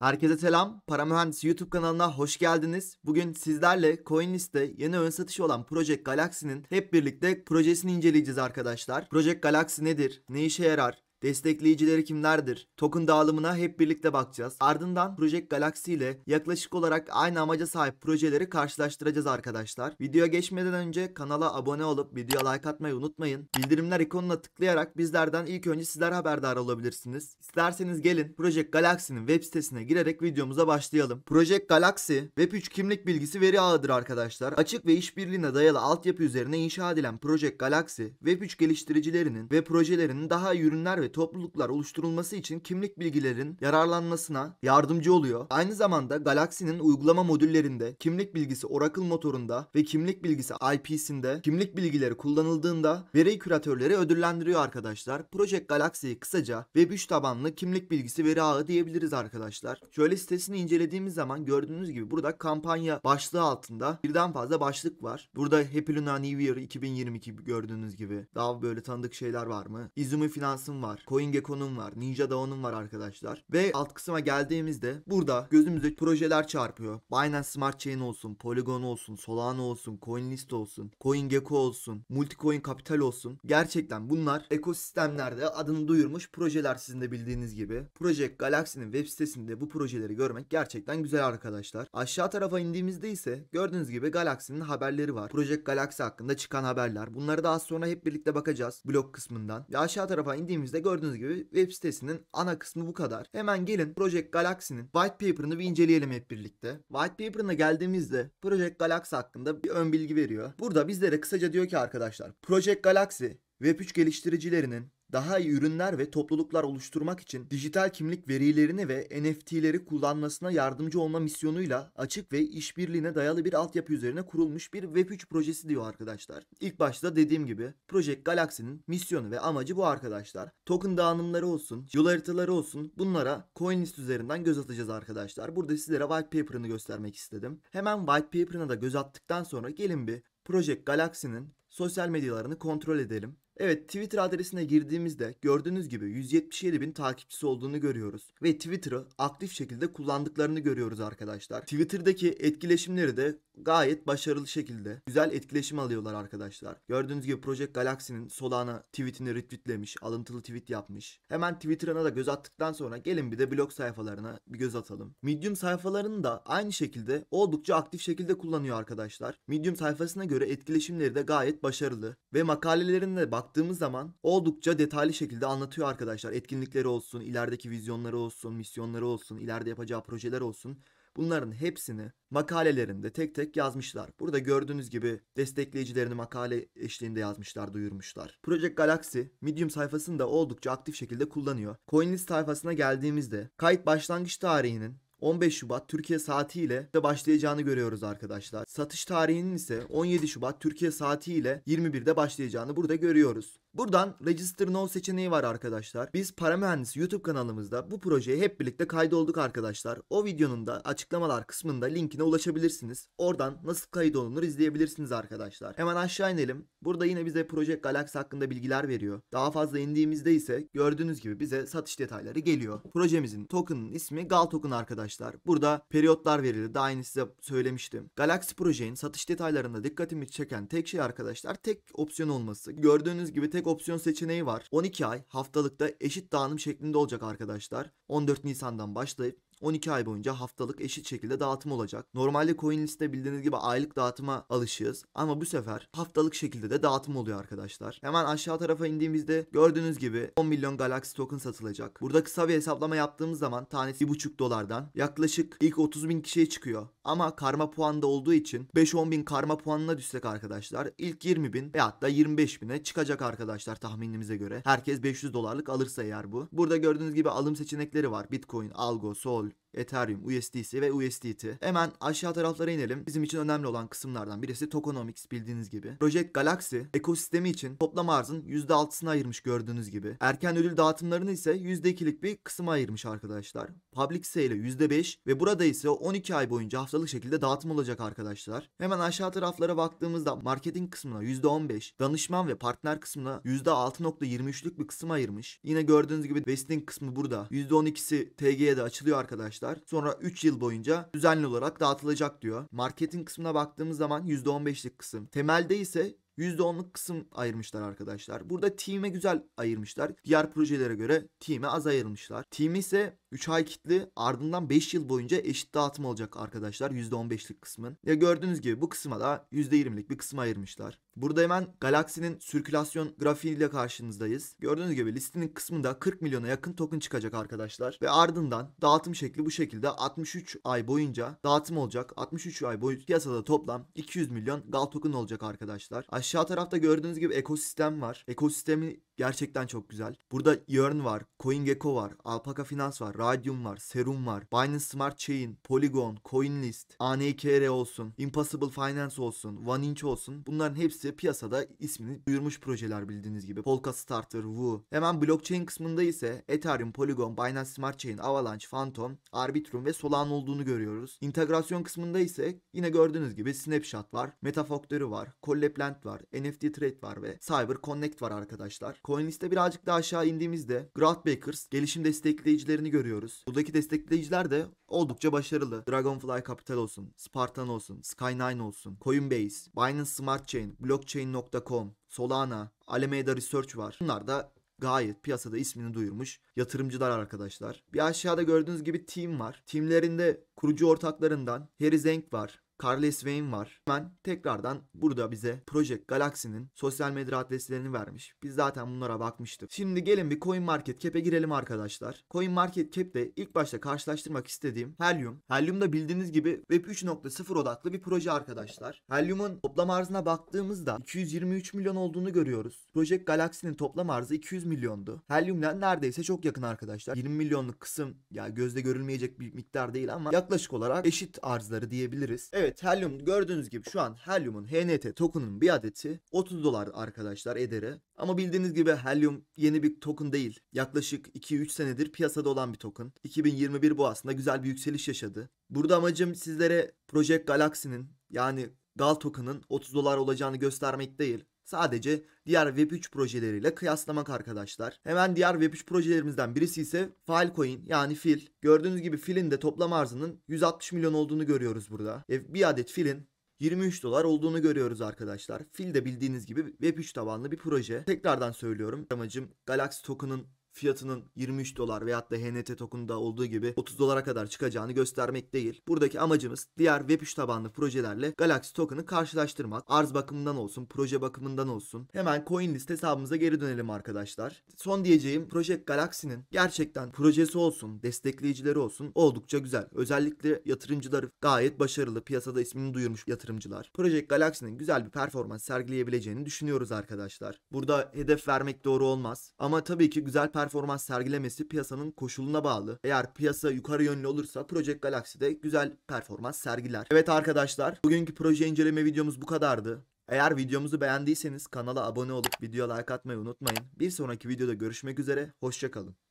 Herkese selam. Para Mühendisi YouTube kanalına hoş geldiniz. Bugün sizlerle CoinList'te yeni ön satışı olan Project Galaxy'nin hep birlikte projesini inceleyeceğiz arkadaşlar. Project Galaxy nedir? Ne işe yarar? Destekleyicileri kimlerdir? Token dağılımına hep birlikte bakacağız. Ardından Project Galaxy ile yaklaşık olarak aynı amaca sahip projeleri karşılaştıracağız arkadaşlar. Videoya geçmeden önce kanala abone olup videoya like atmayı unutmayın. Bildirimler ikonuna tıklayarak bizlerden ilk önce sizler haberdar olabilirsiniz. İsterseniz gelin Project Galaxy'nin web sitesine girerek videomuza başlayalım. Project Galaxy Web3 kimlik bilgisi veri ağıdır arkadaşlar. Açık ve işbirliğine dayalı altyapı üzerine inşa edilen Project Galaxy Web3 geliştiricilerinin ve projelerinin daha ürünler ve ve topluluklar oluşturulması için kimlik bilgilerin yararlanmasına yardımcı oluyor. Aynı zamanda Galaxy'nin uygulama modüllerinde kimlik bilgisi Oracle motorunda ve kimlik bilgisi IP'sinde kimlik bilgileri kullanıldığında veri küratörleri ödüllendiriyor arkadaşlar. Project Galaxy'yi kısaca web 3 tabanlı kimlik bilgisi veri ağı diyebiliriz arkadaşlar. Şöyle sitesini incelediğimiz zaman gördüğünüz gibi burada kampanya başlığı altında birden fazla başlık var. Burada Happy Luna New Year 2022 gördüğünüz gibi. Daha böyle tanıdık şeyler var mı? Izumi Finans'ın var var. CoinGecko'nun var. NinjaDao'nun var arkadaşlar. Ve alt kısma geldiğimizde burada gözümüze projeler çarpıyor. Binance Smart Chain olsun, Polygon olsun, Solana olsun, CoinList olsun, CoinGecko olsun, Multicoin Capital olsun. Gerçekten bunlar ekosistemlerde adını duyurmuş projeler sizin de bildiğiniz gibi. Project Galaxy'nin web sitesinde bu projeleri görmek gerçekten güzel arkadaşlar. Aşağı tarafa indiğimizde ise gördüğünüz gibi Galaxy'nin haberleri var. Project Galaxy hakkında çıkan haberler. Bunları daha sonra hep birlikte bakacağız blok kısmından. Ve aşağı tarafa indiğimizde gördüğünüz gibi web sitesinin ana kısmı bu kadar. Hemen gelin Project Galaxy'nin white paper'ını bir inceleyelim hep birlikte. White paper'ına geldiğimizde Project Galaxy hakkında bir ön bilgi veriyor. Burada bizlere kısaca diyor ki arkadaşlar Project Galaxy Web3 geliştiricilerinin daha iyi ürünler ve topluluklar oluşturmak için dijital kimlik verilerini ve NFT'leri kullanmasına yardımcı olma misyonuyla açık ve işbirliğine dayalı bir altyapı üzerine kurulmuş bir Web3 projesi diyor arkadaşlar. İlk başta dediğim gibi Project Galaxy'nin misyonu ve amacı bu arkadaşlar. Token dağınımları olsun, yol haritaları olsun bunlara CoinList üzerinden göz atacağız arkadaşlar. Burada sizlere white paper'ını göstermek istedim. Hemen white paper'ına da göz attıktan sonra gelin bir Project Galaxy'nin sosyal medyalarını kontrol edelim. Evet Twitter adresine girdiğimizde gördüğünüz gibi 177 bin takipçisi olduğunu görüyoruz. Ve Twitter'ı aktif şekilde kullandıklarını görüyoruz arkadaşlar. Twitter'daki etkileşimleri de gayet başarılı şekilde güzel etkileşim alıyorlar arkadaşlar. Gördüğünüz gibi Project Galaxy'nin Solana tweetini retweetlemiş, alıntılı tweet yapmış. Hemen Twitter'ına da göz attıktan sonra gelin bir de blog sayfalarına bir göz atalım. Medium sayfalarını da aynı şekilde oldukça aktif şekilde kullanıyor arkadaşlar. Medium sayfasına göre etkileşimleri de gayet başarılı ve makalelerine baktığımız zaman oldukça detaylı şekilde anlatıyor arkadaşlar. Etkinlikleri olsun, ilerideki vizyonları olsun, misyonları olsun, ileride yapacağı projeler olsun. Bunların hepsini makalelerinde tek tek yazmışlar. Burada gördüğünüz gibi destekleyicilerini makale eşliğinde yazmışlar, duyurmuşlar. Project Galaxy Medium sayfasını da oldukça aktif şekilde kullanıyor. CoinList sayfasına geldiğimizde kayıt başlangıç tarihinin 15 Şubat Türkiye saatiyle de başlayacağını görüyoruz arkadaşlar. Satış tarihinin ise 17 Şubat Türkiye saatiyle 21'de başlayacağını burada görüyoruz. Buradan Register Now seçeneği var arkadaşlar. Biz para mühendisi YouTube kanalımızda bu projeyi hep birlikte kaydolduk arkadaşlar. O videonun da açıklamalar kısmında linkine ulaşabilirsiniz. Oradan nasıl kaydolunur izleyebilirsiniz arkadaşlar. Hemen aşağı inelim. Burada yine bize Proje Galaxy hakkında bilgiler veriyor. Daha fazla indiğimizde ise gördüğünüz gibi bize satış detayları geliyor. Projemizin token'ın ismi Gal Token arkadaşlar. Burada periyotlar verilir. Daha aynı size söylemiştim. Galaxy projenin satış detaylarında dikkatimi çeken tek şey arkadaşlar tek opsiyon olması. Gördüğünüz gibi tek aylık opsiyon seçeneği var. 12 ay haftalıkta eşit dağınım şeklinde olacak arkadaşlar. 14 Nisan'dan başlayıp 12 ay boyunca haftalık eşit şekilde dağıtım olacak. Normalde CoinList'te bildiğiniz gibi aylık dağıtıma alışığız ama bu sefer haftalık şekilde de dağıtım oluyor arkadaşlar. Hemen aşağı tarafa indiğimizde gördüğünüz gibi 10 milyon Galaxy token satılacak. Burada kısa bir hesaplama yaptığımız zaman tanesi 1,5 dolardan yaklaşık ilk 30 bin kişiye çıkıyor. Ama karma puanda olduğu için 5-10 bin karma puanına düşsek arkadaşlar ilk 20 bin ve hatta 25 bine çıkacak arkadaşlar tahminimize göre. Herkes 500 dolarlık alırsa eğer bu. Burada gördüğünüz gibi alım seçenekleri var. Bitcoin, Algo, Sol, Ethereum, USDC ve USDT. Hemen aşağı taraflara inelim. Bizim için önemli olan kısımlardan birisi tokenomics bildiğiniz gibi. Project Galaxy ekosistemi için toplam arzın %6'sını ayırmış gördüğünüz gibi. Erken ödül dağıtımlarını ise %2'lik bir kısma ayırmış arkadaşlar. Public sale %5 ve burada ise 12 ay boyunca haftalık şekilde dağıtım olacak arkadaşlar. Hemen aşağı taraflara baktığımızda marketing kısmına %15, danışman ve partner kısmına %6.23'lük bir kısım ayırmış. Yine gördüğünüz gibi vesting kısmı burada. %12'si TG'ye de açılıyor arkadaşlar arkadaşlar. Sonra 3 yıl boyunca düzenli olarak dağıtılacak diyor. Marketin kısmına baktığımız zaman %15'lik kısım. Temelde ise %10'luk kısım ayırmışlar arkadaşlar. Burada team'e güzel ayırmışlar. Diğer projelere göre team'e az ayırmışlar. Team ise 3 ay kitli ardından 5 yıl boyunca eşit dağıtım olacak arkadaşlar %15'lik kısmın. Ya gördüğünüz gibi bu kısma da %20'lik bir kısmı ayırmışlar. Burada hemen galaksinin sirkülasyon grafiğiyle karşınızdayız. Gördüğünüz gibi listenin kısmında 40 milyona yakın token çıkacak arkadaşlar. Ve ardından dağıtım şekli bu şekilde 63 ay boyunca dağıtım olacak. 63 ay boyunca piyasada toplam 200 milyon GAL token olacak arkadaşlar. Aşağı tarafta gördüğünüz gibi ekosistem var. Ekosistemi Gerçekten çok güzel. Burada Yearn var, CoinGecko var, Alpaca Finans var, Radium var, Serum var, Binance Smart Chain, Polygon, CoinList, ANKR olsun, Impossible Finance olsun, OneInch olsun. Bunların hepsi piyasada ismini duyurmuş projeler bildiğiniz gibi. Polka Starter, Woo. Hemen blockchain kısmında ise Ethereum, Polygon, Binance Smart Chain, Avalanche, Phantom, Arbitrum ve Solana olduğunu görüyoruz. İntegrasyon kısmında ise yine gördüğünüz gibi Snapshot var, Metafactory var, Collaplant var, NFT Trade var ve Cyber Connect var arkadaşlar. Coinlist'te birazcık daha aşağı indiğimizde Growth Bakers gelişim destekleyicilerini görüyoruz. Buradaki destekleyiciler de oldukça başarılı. Dragonfly Capital olsun, Spartan olsun, Sky9 olsun, Coinbase, Binance Smart Chain, Blockchain.com, Solana, Alameda Research var. Bunlar da gayet piyasada ismini duyurmuş yatırımcılar arkadaşlar. Bir aşağıda gördüğünüz gibi team var. Teamlerinde kurucu ortaklarından Harry Zeng var. Carles Wayne var. Hemen tekrardan burada bize Project Galaxy'nin sosyal medya adreslerini vermiş. Biz zaten bunlara bakmıştık. Şimdi gelin bir Coin Market Cap'e girelim arkadaşlar. Coin Market Cap'te ilk başta karşılaştırmak istediğim Helium. Helium da bildiğiniz gibi Web 3.0 odaklı bir proje arkadaşlar. Helium'un toplam arzına baktığımızda 223 milyon olduğunu görüyoruz. Project Galaxy'nin toplam arzı 200 milyondu. Helium'dan neredeyse çok yakın arkadaşlar. 20 milyonluk kısım ya gözde görülmeyecek bir miktar değil ama yaklaşık olarak eşit arzları diyebiliriz. Evet Evet Helium gördüğünüz gibi şu an Helium'un HNT token'ın bir adeti 30 dolar arkadaşlar ederi. Ama bildiğiniz gibi Helium yeni bir token değil. Yaklaşık 2-3 senedir piyasada olan bir token. 2021 bu aslında güzel bir yükseliş yaşadı. Burada amacım sizlere Project Galaxy'nin yani GAL token'ın 30 dolar olacağını göstermek değil. Sadece diğer Web3 projeleriyle kıyaslamak arkadaşlar. Hemen diğer Web3 projelerimizden birisi ise Filecoin yani fil. Gördüğünüz gibi filin de toplam arzının 160 milyon olduğunu görüyoruz burada. E, bir adet filin 23 dolar olduğunu görüyoruz arkadaşlar. Fil de bildiğiniz gibi Web3 tabanlı bir proje. Tekrardan söylüyorum. Amacım Galaxy Token'ın fiyatının 23 dolar veyahut da HNT token'da olduğu gibi 30 dolara kadar çıkacağını göstermek değil. Buradaki amacımız diğer Web3 tabanlı projelerle Galaxy token'ı karşılaştırmak. Arz bakımından olsun, proje bakımından olsun. Hemen CoinList hesabımıza geri dönelim arkadaşlar. Son diyeceğim Project Galaxy'nin gerçekten projesi olsun, destekleyicileri olsun oldukça güzel. Özellikle yatırımcıları gayet başarılı. Piyasada ismini duyurmuş yatırımcılar. Project Galaxy'nin güzel bir performans sergileyebileceğini düşünüyoruz arkadaşlar. Burada hedef vermek doğru olmaz. Ama tabii ki güzel performans performans sergilemesi piyasanın koşuluna bağlı. Eğer piyasa yukarı yönlü olursa Project Galaxy de güzel performans sergiler. Evet arkadaşlar bugünkü proje inceleme videomuz bu kadardı. Eğer videomuzu beğendiyseniz kanala abone olup videoya like atmayı unutmayın. Bir sonraki videoda görüşmek üzere, hoşçakalın.